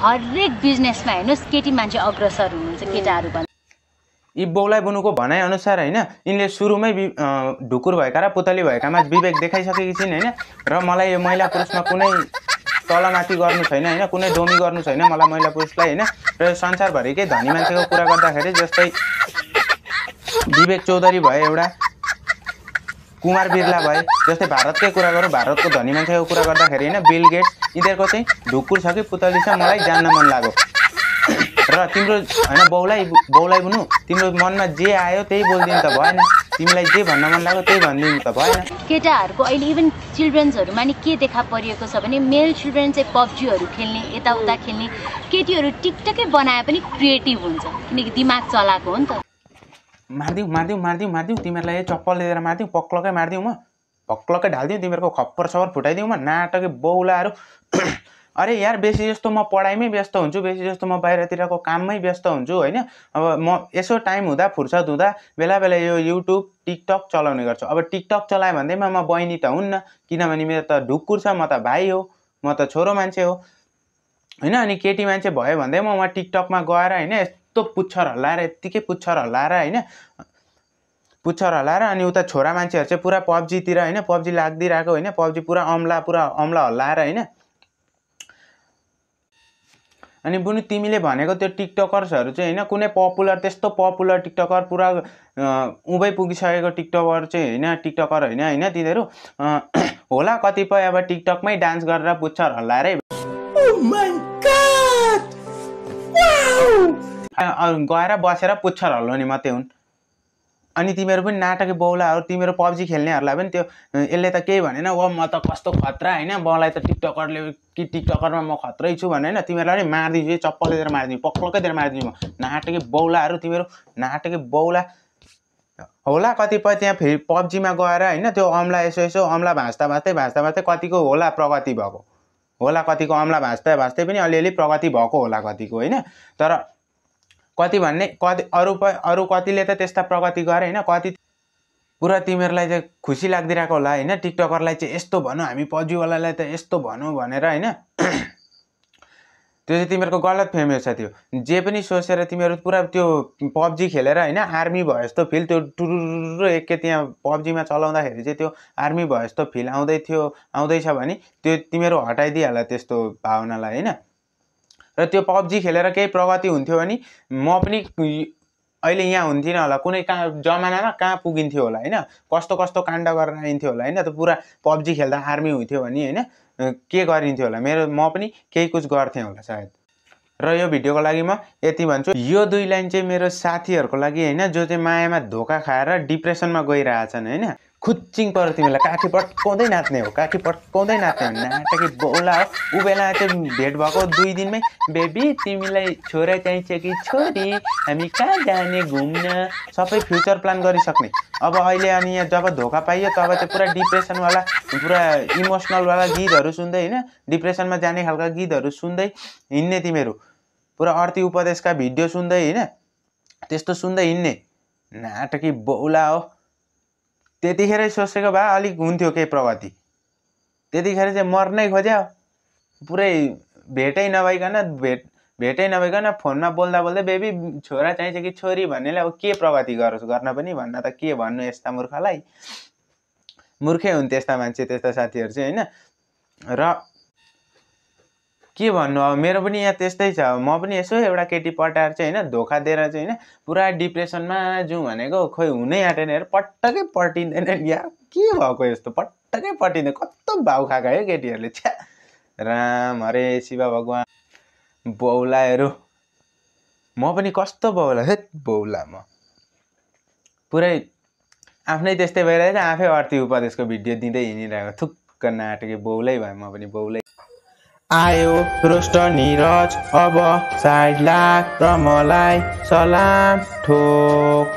हरेक बिजनेसमा हेर्नुहोस् केटी मान्छे अग्रसर हुनुहुन्छ केटाहरू भन्नु यी बौलाइ बुनुको भनाइअनुसार होइन यिनले सुरुमै ढुकुर भएका र पुतली भएकामा विवेक देखाइसकेकी छिन् होइन र मलाई यो महिला पुरुषमा कुनै तलमाथि गर्नु छैन होइन कुनै डोमी गर्नु छैन मलाई महिला पुरुषलाई होइन र यो संसारभरिकै धनी मान्छेको कुरा गर्दाखेरि जस्तै विवेक चौधरी भयो एउटा कुमार बिरला भए जस्तै भारतकै कुरा गरौँ भारतको धनी मान्छेको कुरा गर्दाखेरि होइन बिल गेट्स यिनीहरूको चाहिँ ढुकुर छ कि पुतली छ मलाई जान्न मन लाग्यो र तिम्रो होइन बाउलाई बाउलाई बुनु तिम्रो मनमा जे आयो त्यही बोलिदिनु त भएन तिमीलाई जे भन्न मन लाग्यो त्यही भनिदिनु त भएन केटाहरूको अहिले इभन चिल्ड्रेन्सहरूमा नि के देखा परिएको छ भने मेल चिल्ड्रेन चाहिँ पब्जीहरू खेल्ने यताउता खेल्ने केटीहरू टिकटकै बनाए पनि क्रिएटिभ हुन्छ किनकि दिमाग चलाएको हो नि त मारिदिउँ मारिदिउँ मारिदिउँ मारिदिउँ तिमीहरूलाई चप्पल लिएर मारिदिउँ पक्लकै मारिदिउँ म पक्लकै ढालिदिउँ तिमीहरूको खप्पर सबर फुटाइदिउँ म नाटकै बौलाहरू अरे यार बेसी जस्तो म पढाइमै व्यस्त हुन्छु बेसी जस्तो म बाहिरतिरको काममै व्यस्त हुन्छु होइन अब म यसो टाइम हुँदा फुर्सद हुँदा बेला बेला यो युट्युब टिकटक चलाउने गर्छु अब टिकटक चलायो भन्दैमा म बहिनी त हुन्न किनभने मेरो त ढुकुर छ म त भाइ हो म त छोरो मान्छे हो होइन अनि केटी मान्छे भयो भन्दै म टिकटकमा गएर होइन यस्तो पुच्छर हल्लाएर यत्तिकै पुच्छर हल्लाएर होइन पुच्छर हल्लाएर अनि उता छोरा मान्छेहरू चाहिँ पुरा पब्जीतिर होइन पब्जी लागिदिइरहेको होइन पब्जी पुरा अम्ला पुरा अम्ला हल्लाएर होइन अनि बुनु तिमीले भनेको त्यो टिकटकर्सहरू चाहिँ होइन कुनै पपुलर त्यस्तो पपुलर टिकटकर पुरा उभै पुगिसकेको टिकटकर चाहिँ होइन टिकटकर होइन होइन तिनीहरू होला कतिपय अब टिकटकमै डान्स गरेर पुच्छर हल्लाएरै oh गएर बसेर पुच्छर हल्लाउने मात्रै हुन् अनि तिमीहरू पनि नाटकी बौलाहरू तिमीहरू पब्जी खेल्नेहरूलाई पनि त्यो यसले त केही भनेन वा म त कस्तो खतरा होइन मलाई त टिकटकरले कि टिकटकरमा म खत्रै छु भने होइन तिमीहरूलाई पनि मारिदिन्छु चप्पल दिएर मारिदिन्छु पक्लकै दिएर मारिदिन्छु म नाटकी बौलाहरू तिमीहरू नाटकी बौला होला कतिपय त्यहाँ फेरि पब्जीमा गएर होइन त्यो अम्ला यसो यसो अम्ला भाँच्दा भाँच्दै भाँच्दा भाँच्दै कतिको होला प्रगति भएको होला कतिको अम्ला भाँच्दा भाँच्दै पनि अलिअलि प्रगति भएको होला कतिको होइन तर कति भन्ने कति अरू प अरू कतिले त त्यस्ता प्रगति गरे होइन कति पुरा तिमीहरूलाई चाहिँ खुसी लागिदिरहेको होला होइन टिकटकरलाई चाहिँ यस्तो भनौँ हामी पजुवालालाई त यस्तो भनौँ भनेर होइन त्यो चाहिँ तिमीहरूको गलत फेमे छ त्यो जे पनि सोचेर तिमीहरू पुरा त्यो पब्जी खेलेर होइन आर्मी भयो जस्तो फिल त्यो टुरु एकै त्यहाँ पब्जीमा चलाउँदाखेरि चाहिँ त्यो आर्मी भयो जस्तो फिल आउँदै थियो आउँदैछ भने त्यो तिमीहरू हटाइदिइहाल त्यस्तो भावनालाई होइन र त्यो पब्जी खेलेर केही प्रगति हुन्थ्यो भने म पनि अहिले यहाँ हुन्थिनँ होला कुनै कहाँ जमानामा कहाँ पुगिन्थ्यो होला होइन कस्तो कस्तो काण्ड गरेर आइन्थ्यो होला होइन त पुरा पब्जी खेल्दा आर्मी हुन्थ्यो भने होइन के गरिन्थ्यो होला मेरो म पनि केही कुछ गर्थेँ होला सायद र यो भिडियोको लागि म यति भन्छु यो दुई लाइन चाहिँ मेरो साथीहरूको लागि होइन जो चाहिँ मायामा धोका खाएर डिप्रेसनमा गइरहेछन् होइन खुच्चिङ पर तिमीलाई काठी पट्काउँदै नाच्ने हो काठी पट्काउँदै नाच्ने हो नाटकी बोला हो ऊ बेला चाहिँ भेट भएको दुई दिनमै बेबी तिमीलाई छोरा चाहिन्छ कि छोरी हामी कहाँ जाने घुम्न सबै फ्युचर प्लान गरिसक्ने अब अहिले अनि यहाँ जब धोका पाइयो तब चाहिँ पुरा डिप्रेसनवाला पुरा इमोसनलवाला गीतहरू सुन्दै होइन डिप्रेसनमा जाने खालका गीतहरू सुन्दै हिँड्ने तिमीहरू पुरा अर्थी उपदेशका भिडियो सुन्दै होइन त्यस्तो सुन्दै हिँड्ने नाटकी बौला हो त्यतिखेरै सोचेको भए अलिक हुन्थ्यो केही प्रगति त्यतिखेर चाहिँ मर्नै खोज्यो पुरै भेटै नभइकन भेट भेटै नभइकन फोनमा बोल्दा बोल्दै बेबी छोरा चाहिन्छ कि छोरी भन्नेले अब के प्रगति गरोस् गर्न पनि भन्न त के भन्नु यस्ता मूर्खलाई मूर्खै हुन् त्यस्ता मान्छे त्यस्ता साथीहरू चाहिँ होइन र के भन्नु अब मेरो पनि यहाँ त्यस्तै छ म पनि यसो एउटा केटी पटाएर चाहिँ होइन धोका दिएर चाहिँ होइन पुरा डिप्रेसनमा जाउँ भनेको खोइ हुनै आँटेन हेर पटक्कै पटिँदैन या के भएको यस्तो पटक्कै पटिँदैन कस्तो भाउ खाएको है केटीहरूले छ्या राम हरे शिव भगवान् बौलाहरू म पनि कस्तो बौला है बौला म पुरै आफ्नै त्यस्तै भइरहेछ आफै अर्थी उपदेशको भिडियो दिँदै हिँडिरहेको थुक्क नाटकी बौलै भयो म पनि बौलै आयो रोष्ट निरज अब साइड लाग र मलाई सलाम ठोक